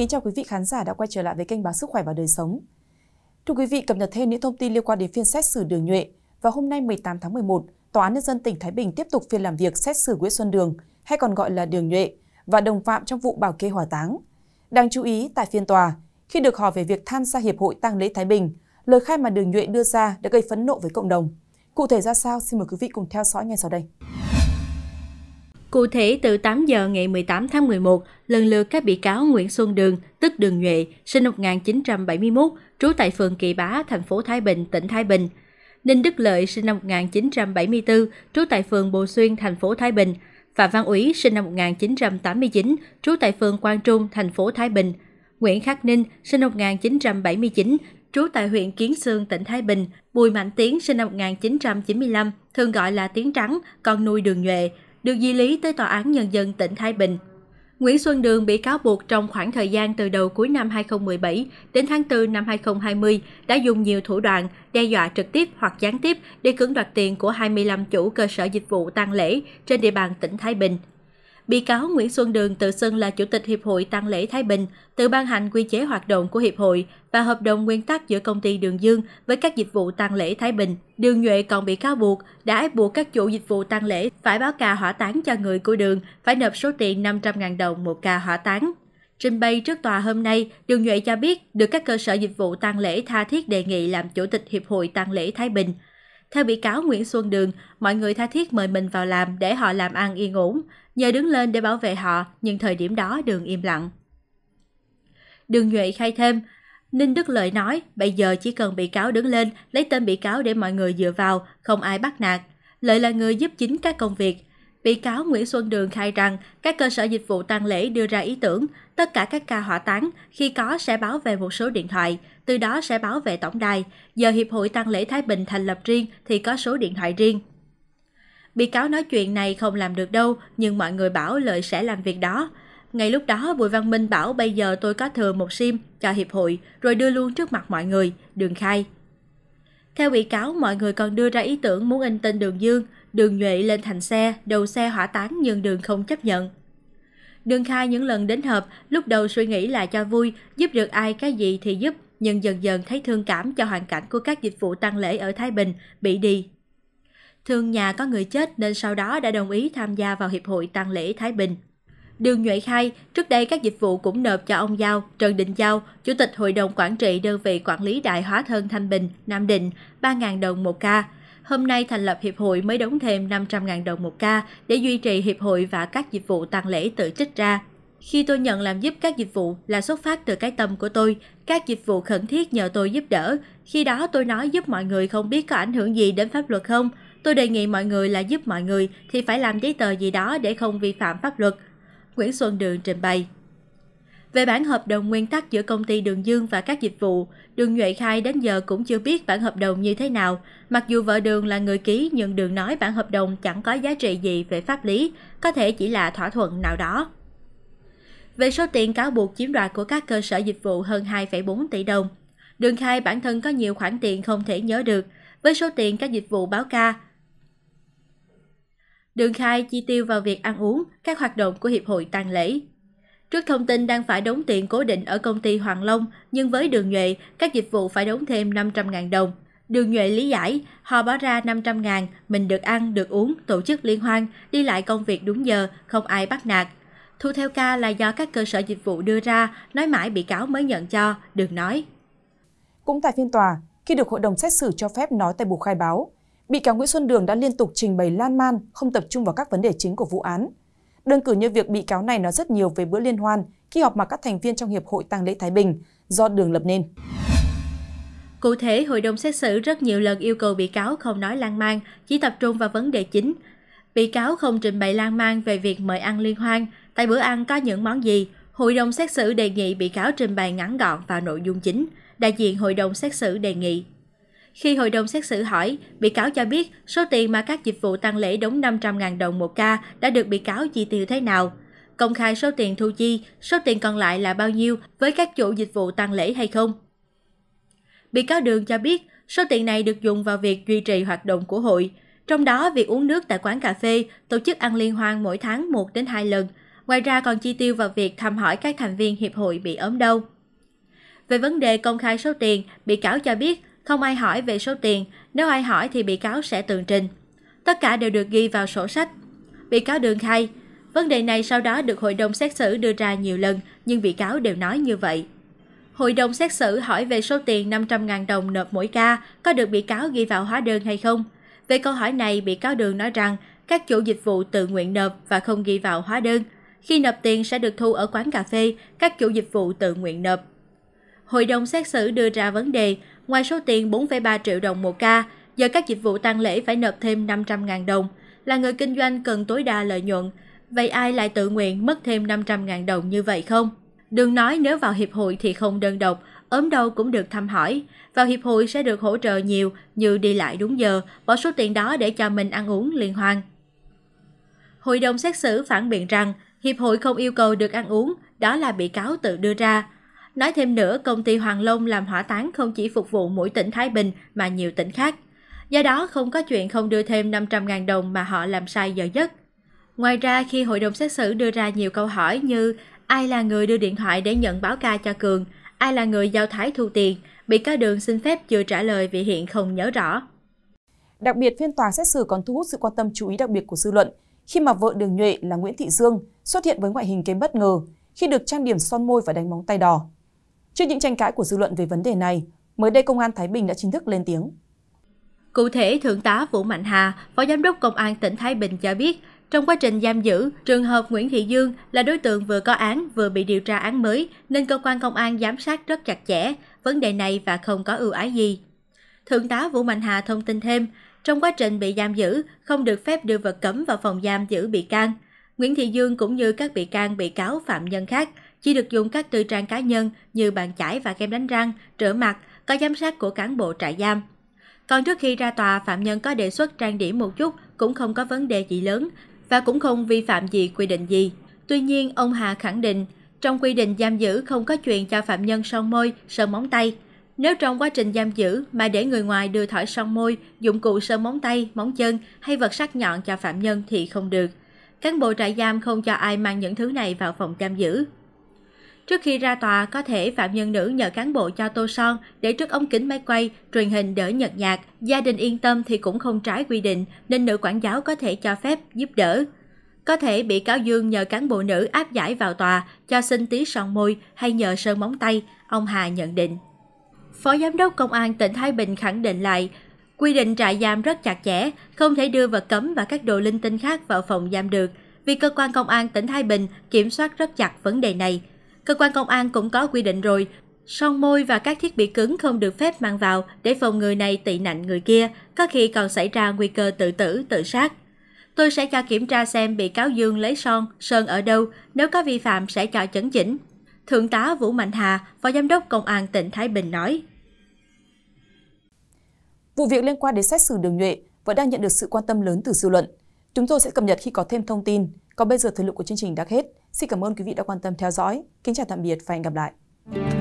kính chào quý vị khán giả đã quay trở lại với kênh báo Sức khỏe và đời sống. Thưa quý vị, cập nhật thêm những thông tin liên quan đến phiên xét xử Đường Nhuệ. Vào hôm nay 18 tháng 11, Tòa án nhân dân tỉnh Thái Bình tiếp tục phiên làm việc xét xử Nguyễn Xuân Đường, hay còn gọi là Đường Nhuệ, và đồng phạm trong vụ bảo kê hỏa táng. Đáng chú ý, tại phiên tòa, khi được hỏi về việc tham gia Hiệp hội tang lễ Thái Bình, lời khai mà Đường Nhuệ đưa ra đã gây phẫn nộ với cộng đồng. Cụ thể ra sao, xin mời quý vị cùng theo dõi ngay sau đây. Cụ thể, từ 8 giờ ngày 18 tháng 11, lần lượt các bị cáo Nguyễn Xuân Đường, tức Đường Nhuệ, sinh năm 1971, trú tại phường Kỳ Bá, thành phố Thái Bình, tỉnh Thái Bình, Ninh Đức Lợi sinh năm 1974, trú tại phường Bồ Xuyên, thành phố Thái Bình, Phạm Văn Úy sinh năm 1989, trú tại phường Quang Trung, thành phố Thái Bình, Nguyễn Khắc Ninh sinh năm 1979, trú tại huyện Kiến Sương, tỉnh Thái Bình, Bùi Mạnh Tiến sinh năm 1995, thường gọi là Tiến Trắng, con nuôi Đường Nhuệ, được di lý tới Tòa án Nhân dân tỉnh Thái Bình. Nguyễn Xuân Đường bị cáo buộc trong khoảng thời gian từ đầu cuối năm 2017 đến tháng 4 năm 2020 đã dùng nhiều thủ đoạn đe dọa trực tiếp hoặc gián tiếp để cưỡng đoạt tiền của 25 chủ cơ sở dịch vụ tang lễ trên địa bàn tỉnh Thái Bình bị cáo Nguyễn Xuân Đường tự xưng là Chủ tịch Hiệp hội Tăng lễ Thái Bình, tự ban hành quy chế hoạt động của Hiệp hội và hợp đồng nguyên tắc giữa công ty Đường Dương với các dịch vụ tăng lễ Thái Bình. Đường Nhuệ còn bị cáo buộc đã ép buộc các chủ dịch vụ tăng lễ phải báo ca hỏa táng cho người của đường, phải nộp số tiền 500.000 đồng một ca hỏa táng. Trình bày trước tòa hôm nay, Đường Nhuệ cho biết được các cơ sở dịch vụ tăng lễ tha thiết đề nghị làm chủ tịch Hiệp hội tăng lễ Thái Bình. Theo bị cáo Nguyễn Xuân Đường, mọi người tha thiết mời mình vào làm để họ làm ăn yên ổn nhờ đứng lên để bảo vệ họ, nhưng thời điểm đó đường im lặng. Đường Nhuệ khai thêm, Ninh Đức Lợi nói, bây giờ chỉ cần bị cáo đứng lên, lấy tên bị cáo để mọi người dựa vào, không ai bắt nạt. Lợi là người giúp chính các công việc. Bị cáo Nguyễn Xuân Đường khai rằng các cơ sở dịch vụ tang lễ đưa ra ý tưởng, tất cả các ca hỏa táng khi có sẽ báo về một số điện thoại, từ đó sẽ báo về tổng đài. Giờ Hiệp hội tang lễ Thái Bình thành lập riêng thì có số điện thoại riêng. Bị cáo nói chuyện này không làm được đâu, nhưng mọi người bảo lợi sẽ làm việc đó. Ngay lúc đó Bùi Văn Minh bảo bây giờ tôi có thừa một sim cho hiệp hội rồi đưa luôn trước mặt mọi người, đường khai. Theo bị cáo, mọi người còn đưa ra ý tưởng muốn in tên đường Dương, đường nhuệ lên thành xe, đầu xe hỏa táng nhưng đường không chấp nhận. Đường khai những lần đến hợp, lúc đầu suy nghĩ là cho vui, giúp được ai cái gì thì giúp, nhưng dần dần thấy thương cảm cho hoàn cảnh của các dịch vụ tăng lễ ở Thái Bình, bị đi thường nhà có người chết nên sau đó đã đồng ý tham gia vào Hiệp hội tang lễ Thái Bình. Đường nhụy khai, trước đây các dịch vụ cũng nộp cho ông Giao, Trần Đình Giao, Chủ tịch Hội đồng Quản trị đơn vị quản lý đại hóa thân Thanh Bình, Nam Định, 3.000 đồng một ca. Hôm nay thành lập hiệp hội mới đóng thêm 500.000 đồng một ca để duy trì hiệp hội và các dịch vụ tăng lễ tự trích ra. Khi tôi nhận làm giúp các dịch vụ là xuất phát từ cái tâm của tôi, các dịch vụ khẩn thiết nhờ tôi giúp đỡ. Khi đó tôi nói giúp mọi người không biết có ảnh hưởng gì đến pháp luật không, Tôi đề nghị mọi người là giúp mọi người thì phải làm giấy tờ gì đó để không vi phạm pháp luật. Nguyễn Xuân Đường trình bày. Về bản hợp đồng nguyên tắc giữa công ty Đường Dương và các dịch vụ, Đường Nhuệ khai đến giờ cũng chưa biết bản hợp đồng như thế nào. Mặc dù vợ Đường là người ký nhưng Đường nói bản hợp đồng chẳng có giá trị gì về pháp lý, có thể chỉ là thỏa thuận nào đó. Về số tiền cáo buộc chiếm đoạt của các cơ sở dịch vụ hơn 2,4 tỷ đồng, Đường khai bản thân có nhiều khoản tiền không thể nhớ được. Với số tiền các dịch vụ báo ca, đường khai chi tiêu vào việc ăn uống, các hoạt động của hiệp hội tang lễ. Trước thông tin đang phải đóng tiền cố định ở công ty Hoàng Long, nhưng với đường nhuệ, các dịch vụ phải đóng thêm 500.000 đồng. Đường nhuệ lý giải, họ bỏ ra 500.000, mình được ăn, được uống, tổ chức liên hoan, đi lại công việc đúng giờ, không ai bắt nạt. Thu theo ca là do các cơ sở dịch vụ đưa ra, nói mãi bị cáo mới nhận cho, đừng nói. Cũng tại phiên tòa, khi được hội đồng xét xử cho phép nói tại buộc khai báo, Bị cáo Nguyễn Xuân Đường đã liên tục trình bày lan man, không tập trung vào các vấn đề chính của vụ án. Đơn cử như việc bị cáo này nói rất nhiều về bữa liên hoan khi họp mặt các thành viên trong Hiệp hội tang lễ Thái Bình do Đường lập nên. Cụ thể, hội đồng xét xử rất nhiều lần yêu cầu bị cáo không nói lan man, chỉ tập trung vào vấn đề chính. Bị cáo không trình bày lan man về việc mời ăn liên hoan, tại bữa ăn có những món gì. Hội đồng xét xử đề nghị bị cáo trình bày ngắn gọn vào nội dung chính. Đại diện hội đồng xét xử đề nghị khi hội đồng xét xử hỏi, bị cáo cho biết số tiền mà các dịch vụ tăng lễ đóng 500.000 đồng một ca đã được bị cáo chi tiêu thế nào. Công khai số tiền thu chi, số tiền còn lại là bao nhiêu với các chủ dịch vụ tăng lễ hay không. Bị cáo Đường cho biết số tiền này được dùng vào việc duy trì hoạt động của hội, trong đó việc uống nước tại quán cà phê, tổ chức ăn liên hoan mỗi tháng 1 đến 2 lần. Ngoài ra còn chi tiêu vào việc thăm hỏi các thành viên hiệp hội bị ốm đau. Về vấn đề công khai số tiền, bị cáo cho biết không ai hỏi về số tiền, nếu ai hỏi thì bị cáo sẽ tường trình. Tất cả đều được ghi vào sổ sách. Bị cáo Đường khai, vấn đề này sau đó được hội đồng xét xử đưa ra nhiều lần, nhưng bị cáo đều nói như vậy. Hội đồng xét xử hỏi về số tiền 500.000 đồng nộp mỗi ca có được bị cáo ghi vào hóa đơn hay không. Về câu hỏi này, bị cáo Đường nói rằng các chủ dịch vụ tự nguyện nộp và không ghi vào hóa đơn. Khi nộp tiền sẽ được thu ở quán cà phê, các chủ dịch vụ tự nguyện nộp. Hội đồng xét xử đưa ra vấn đề ngoài số tiền 4,3 triệu đồng một ca, giờ các dịch vụ tăng lễ phải nộp thêm 500.000 đồng. Là người kinh doanh cần tối đa lợi nhuận, vậy ai lại tự nguyện mất thêm 500.000 đồng như vậy không? Đừng nói nếu vào hiệp hội thì không đơn độc, ốm đâu cũng được thăm hỏi. Vào hiệp hội sẽ được hỗ trợ nhiều như đi lại đúng giờ, bỏ số tiền đó để cho mình ăn uống liên hoan. Hội đồng xét xử phản biện rằng hiệp hội không yêu cầu được ăn uống, đó là bị cáo tự đưa ra nói thêm nữa công ty Hoàng Long làm hỏa táng không chỉ phục vụ mỗi tỉnh Thái Bình mà nhiều tỉnh khác. Do đó không có chuyện không đưa thêm 500.000 đồng mà họ làm sai giờ giấc. Ngoài ra khi hội đồng xét xử đưa ra nhiều câu hỏi như ai là người đưa điện thoại để nhận báo ca cho Cường, ai là người giao thái thu tiền, bị cáo đường xin phép chưa trả lời vì hiện không nhớ rõ. Đặc biệt phiên tòa xét xử còn thu hút sự quan tâm chú ý đặc biệt của dư luận khi mà vợ Đường Nhuệ là Nguyễn Thị Dương xuất hiện với ngoại hình kém bất ngờ khi được trang điểm son môi và đánh móng tay đỏ. Trước những tranh cãi của dư luận về vấn đề này, mới đây Công an Thái Bình đã chính thức lên tiếng. Cụ thể, Thượng tá Vũ Mạnh Hà, Phó Giám đốc Công an tỉnh Thái Bình cho biết, trong quá trình giam giữ, trường hợp Nguyễn Thị Dương là đối tượng vừa có án vừa bị điều tra án mới nên cơ quan công an giám sát rất chặt chẽ vấn đề này và không có ưu ái gì. Thượng tá Vũ Mạnh Hà thông tin thêm, trong quá trình bị giam giữ, không được phép đưa vật cấm vào phòng giam giữ bị can. Nguyễn Thị Dương cũng như các bị can bị cáo phạm nhân khác chỉ được dùng các tư trang cá nhân như bàn chải và kem đánh răng, rửa mặt, có giám sát của cán bộ trại giam. Còn trước khi ra tòa, phạm nhân có đề xuất trang điểm một chút cũng không có vấn đề gì lớn và cũng không vi phạm gì quy định gì. Tuy nhiên, ông Hà khẳng định, trong quy định giam giữ không có chuyện cho phạm nhân son môi, sơn móng tay. Nếu trong quá trình giam giữ mà để người ngoài đưa thỏi son môi, dụng cụ sơn móng tay, móng chân hay vật sắc nhọn cho phạm nhân thì không được. Cán bộ trại giam không cho ai mang những thứ này vào phòng giam giữ. Trước khi ra tòa, có thể phạm nhân nữ nhờ cán bộ cho tô son để trước ống kính máy quay, truyền hình đỡ nhật nhạt. Gia đình yên tâm thì cũng không trái quy định nên nữ quản giáo có thể cho phép giúp đỡ. Có thể bị cáo Dương nhờ cán bộ nữ áp giải vào tòa, cho xin tí son môi hay nhờ sơn móng tay, ông Hà nhận định. Phó Giám đốc Công an tỉnh Thái Bình khẳng định lại, quy định trại giam rất chặt chẽ, không thể đưa vật cấm và các đồ linh tinh khác vào phòng giam được, vì cơ quan công an tỉnh Thái Bình kiểm soát rất chặt vấn đề này cơ quan công an cũng có quy định rồi son môi và các thiết bị cứng không được phép mang vào để phòng người này tị nạn người kia, có khi còn xảy ra nguy cơ tự tử, tự sát. Tôi sẽ cho kiểm tra xem bị cáo Dương lấy son, sơn ở đâu, nếu có vi phạm sẽ cho chấn chỉnh. Thượng tá Vũ Mạnh Hà, Phó Giám đốc Công an tỉnh Thái Bình nói. Vụ việc liên quan đến xét xử đường nhuệ vẫn đang nhận được sự quan tâm lớn từ dư luận. Chúng tôi sẽ cập nhật khi có thêm thông tin, còn bây giờ thời lượng của chương trình đã hết. Xin cảm ơn quý vị đã quan tâm theo dõi. Kính chào tạm biệt và hẹn gặp lại.